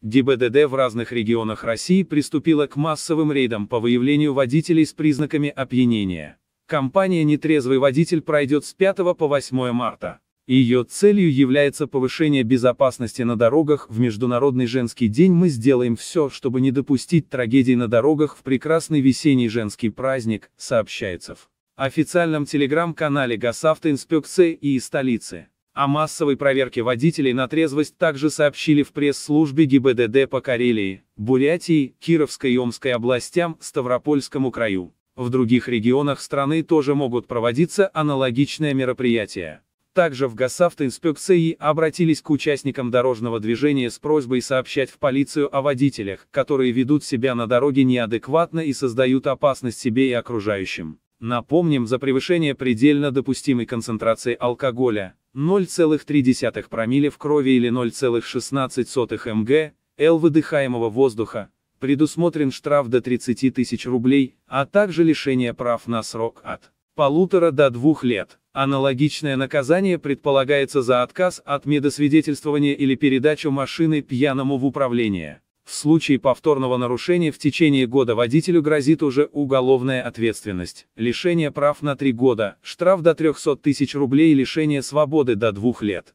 ГИБДД в разных регионах России приступила к массовым рейдам по выявлению водителей с признаками опьянения. Компания «Нетрезвый водитель» пройдет с 5 по 8 марта. Ее целью является повышение безопасности на дорогах. В Международный женский день мы сделаем все, чтобы не допустить трагедий на дорогах в прекрасный весенний женский праздник, сообщается в официальном телеграм-канале Госавтоинспекции и столицы. О массовой проверке водителей на трезвость также сообщили в пресс-службе ГИБДД по Карелии, Бурятии, Кировской и Омской областям, Ставропольскому краю. В других регионах страны тоже могут проводиться аналогичные мероприятия. Также в госавтоинспекции обратились к участникам дорожного движения с просьбой сообщать в полицию о водителях, которые ведут себя на дороге неадекватно и создают опасность себе и окружающим. Напомним, за превышение предельно допустимой концентрации алкоголя, 0,3 промилле в крови или 0,16 мг, Л выдыхаемого воздуха, предусмотрен штраф до 30 тысяч рублей, а также лишение прав на срок от полутора до двух лет. Аналогичное наказание предполагается за отказ от медосвидетельствования или передачу машины пьяному в управление. В случае повторного нарушения в течение года водителю грозит уже уголовная ответственность, лишение прав на три года, штраф до 300 тысяч рублей и лишение свободы до двух лет.